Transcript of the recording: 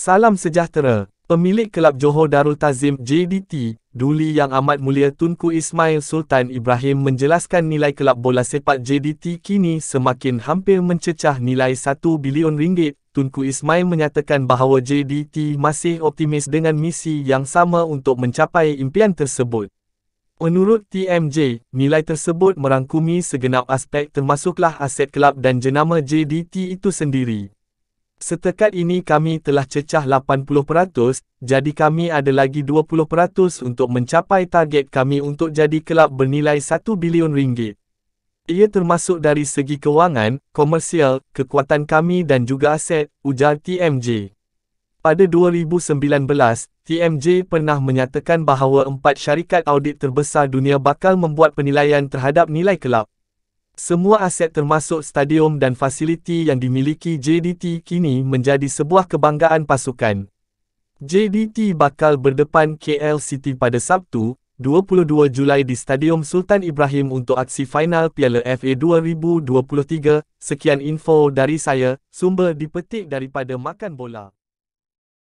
Salam sejahtera, pemilik kelab Johor Darul Tazim JDT, Duli Yang Amat Mulia Tunku Ismail Sultan Ibrahim menjelaskan nilai kelab bola sepak JDT kini semakin hampir mencecah nilai 1 bilion ringgit. Tunku Ismail menyatakan bahawa JDT masih optimis dengan misi yang sama untuk mencapai impian tersebut. Menurut TMJ, nilai tersebut merangkumi segenap aspek termasuklah aset kelab dan jenama JDT itu sendiri. Setakat ini kami telah cecah 80%, jadi kami ada lagi 20% untuk mencapai target kami untuk jadi kelab bernilai 1 bilion ringgit. Ia termasuk dari segi kewangan, komersial, kekuatan kami dan juga aset, ujar TMJ. Pada 2019, TMJ pernah menyatakan bahawa empat syarikat audit terbesar dunia bakal membuat penilaian terhadap nilai kelab. Semua aset termasuk stadium dan fasiliti yang dimiliki JDT kini menjadi sebuah kebanggaan pasukan. JDT bakal berdepan KL City pada Sabtu, 22 Julai di Stadium Sultan Ibrahim untuk aksi final Piala FA 2023. Sekian info dari saya, sumber dipetik daripada Makan Bola.